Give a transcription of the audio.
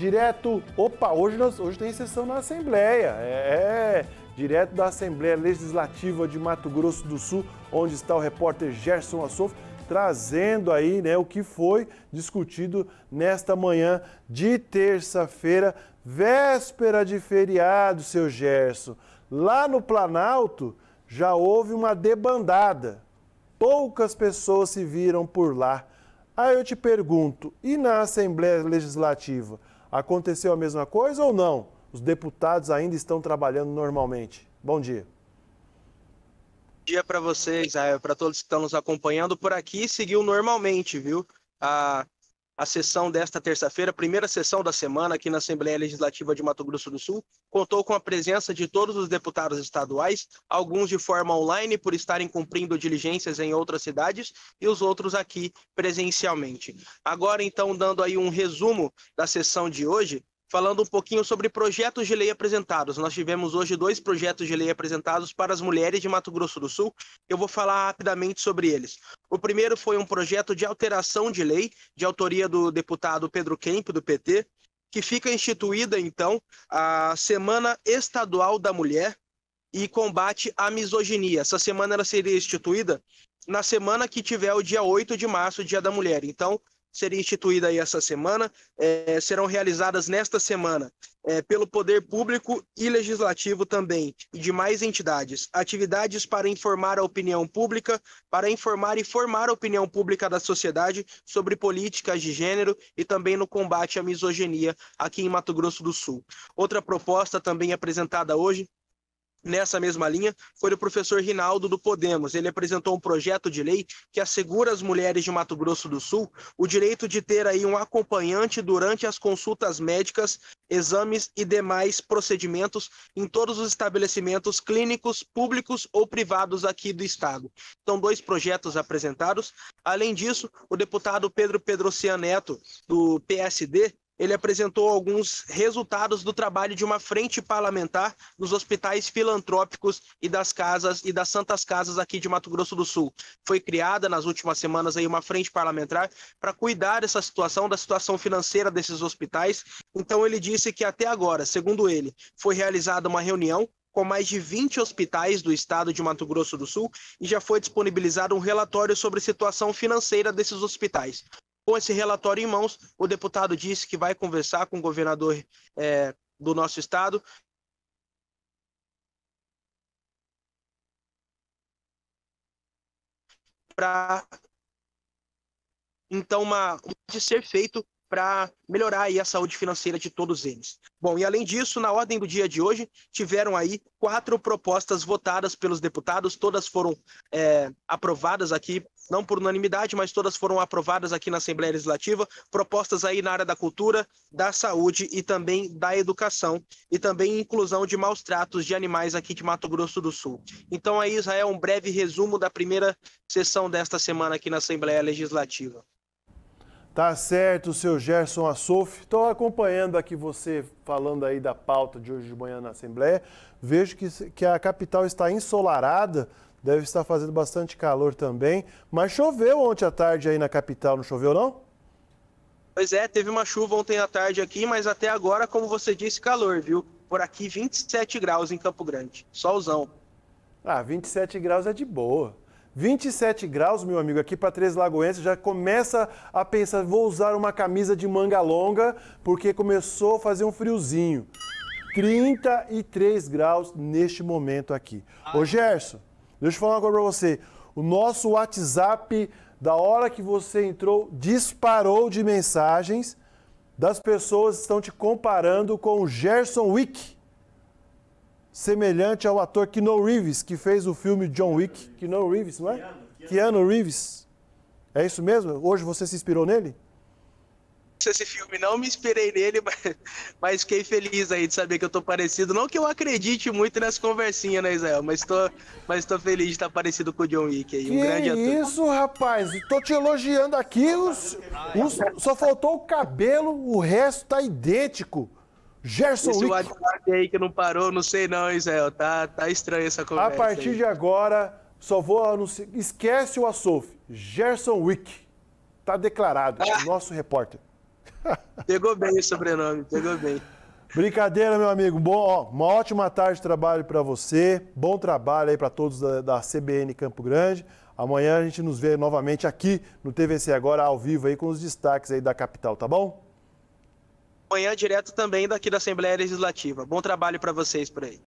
direto. Opa, hoje, nós, hoje tem sessão na Assembleia. É, é, direto da Assembleia Legislativa de Mato Grosso do Sul, onde está o repórter Gerson Assof, trazendo aí né, o que foi discutido nesta manhã de terça-feira, véspera de feriado, seu Gerson. Lá no Planalto já houve uma debandada. Poucas pessoas se viram por lá. Aí eu te pergunto, e na Assembleia Legislativa? Aconteceu a mesma coisa ou não? Os deputados ainda estão trabalhando normalmente. Bom dia. Bom dia para vocês, para todos que estão nos acompanhando por aqui. Seguiu normalmente, viu? A ah, a sessão desta terça-feira, primeira sessão da semana aqui na Assembleia Legislativa de Mato Grosso do Sul, contou com a presença de todos os deputados estaduais, alguns de forma online por estarem cumprindo diligências em outras cidades e os outros aqui presencialmente. Agora, então, dando aí um resumo da sessão de hoje, falando um pouquinho sobre projetos de lei apresentados. Nós tivemos hoje dois projetos de lei apresentados para as mulheres de Mato Grosso do Sul. Eu vou falar rapidamente sobre eles. O primeiro foi um projeto de alteração de lei, de autoria do deputado Pedro Kemp, do PT, que fica instituída, então, a Semana Estadual da Mulher e Combate à Misoginia. Essa semana ela seria instituída na semana que tiver o dia 8 de março, Dia da Mulher. Então, seria instituída aí essa semana, é, serão realizadas nesta semana é, pelo Poder Público e Legislativo também, e demais entidades. Atividades para informar a opinião pública, para informar e formar a opinião pública da sociedade sobre políticas de gênero e também no combate à misoginia aqui em Mato Grosso do Sul. Outra proposta também apresentada hoje Nessa mesma linha, foi o professor Rinaldo do Podemos. Ele apresentou um projeto de lei que assegura às mulheres de Mato Grosso do Sul o direito de ter aí um acompanhante durante as consultas médicas, exames e demais procedimentos em todos os estabelecimentos clínicos públicos ou privados aqui do estado. São então, dois projetos apresentados. Além disso, o deputado Pedro Pedrocian Neto do PSD ele apresentou alguns resultados do trabalho de uma frente parlamentar nos hospitais filantrópicos e das casas e das santas casas aqui de Mato Grosso do Sul. Foi criada nas últimas semanas aí uma frente parlamentar para cuidar dessa situação, da situação financeira desses hospitais. Então ele disse que até agora, segundo ele, foi realizada uma reunião com mais de 20 hospitais do estado de Mato Grosso do Sul e já foi disponibilizado um relatório sobre a situação financeira desses hospitais com esse relatório em mãos, o deputado disse que vai conversar com o governador é, do nosso estado para então uma, de ser feito para melhorar aí a saúde financeira de todos eles. Bom, e além disso, na ordem do dia de hoje, tiveram aí quatro propostas votadas pelos deputados, todas foram é, aprovadas aqui, não por unanimidade, mas todas foram aprovadas aqui na Assembleia Legislativa, propostas aí na área da cultura, da saúde e também da educação, e também inclusão de maus tratos de animais aqui de Mato Grosso do Sul. Então aí, Israel, um breve resumo da primeira sessão desta semana aqui na Assembleia Legislativa. Tá certo, seu Gerson Assof. Estou acompanhando aqui você falando aí da pauta de hoje de manhã na Assembleia. Vejo que, que a capital está ensolarada, deve estar fazendo bastante calor também. Mas choveu ontem à tarde aí na capital, não choveu não? Pois é, teve uma chuva ontem à tarde aqui, mas até agora, como você disse, calor, viu? Por aqui 27 graus em Campo Grande, solzão. Ah, 27 graus é de boa. 27 graus, meu amigo, aqui para Três Lagoas já começa a pensar, vou usar uma camisa de manga longa, porque começou a fazer um friozinho. 33 graus neste momento aqui. Ah. Ô Gerson, deixa eu falar uma coisa para você. O nosso WhatsApp, da hora que você entrou, disparou de mensagens das pessoas que estão te comparando com o Gerson Wick semelhante ao ator Keanu Reeves, que fez o filme John Wick. Keanu Reeves, não é? Keanu Reeves. É isso mesmo? Hoje você se inspirou nele? esse filme, não me inspirei nele, mas, mas, fiquei feliz aí de saber que eu tô parecido. Não que eu acredite muito nessa conversinha, né, Israel? Mas tô, mas tô feliz de estar parecido com o John Wick aí. Um que grande ator. Isso, rapaz, tô te elogiando aqui. Os, os, só faltou o cabelo, o resto tá idêntico. Gerson Esse Wick. aí que não parou, não sei não, Israel. Tá, tá estranha essa conversa. A partir aí. de agora, só vou anunciar. Esquece o Assof. Gerson Wick. Tá declarado. Ah. Nosso repórter. Pegou bem o sobrenome, pegou bem. Brincadeira, meu amigo. Bom, ó, uma ótima tarde de trabalho para você. Bom trabalho aí para todos da, da CBN Campo Grande. Amanhã a gente nos vê novamente aqui no TVC agora ao vivo aí com os destaques aí da capital, tá bom? amanhã direto também daqui da Assembleia Legislativa. Bom trabalho para vocês por aí.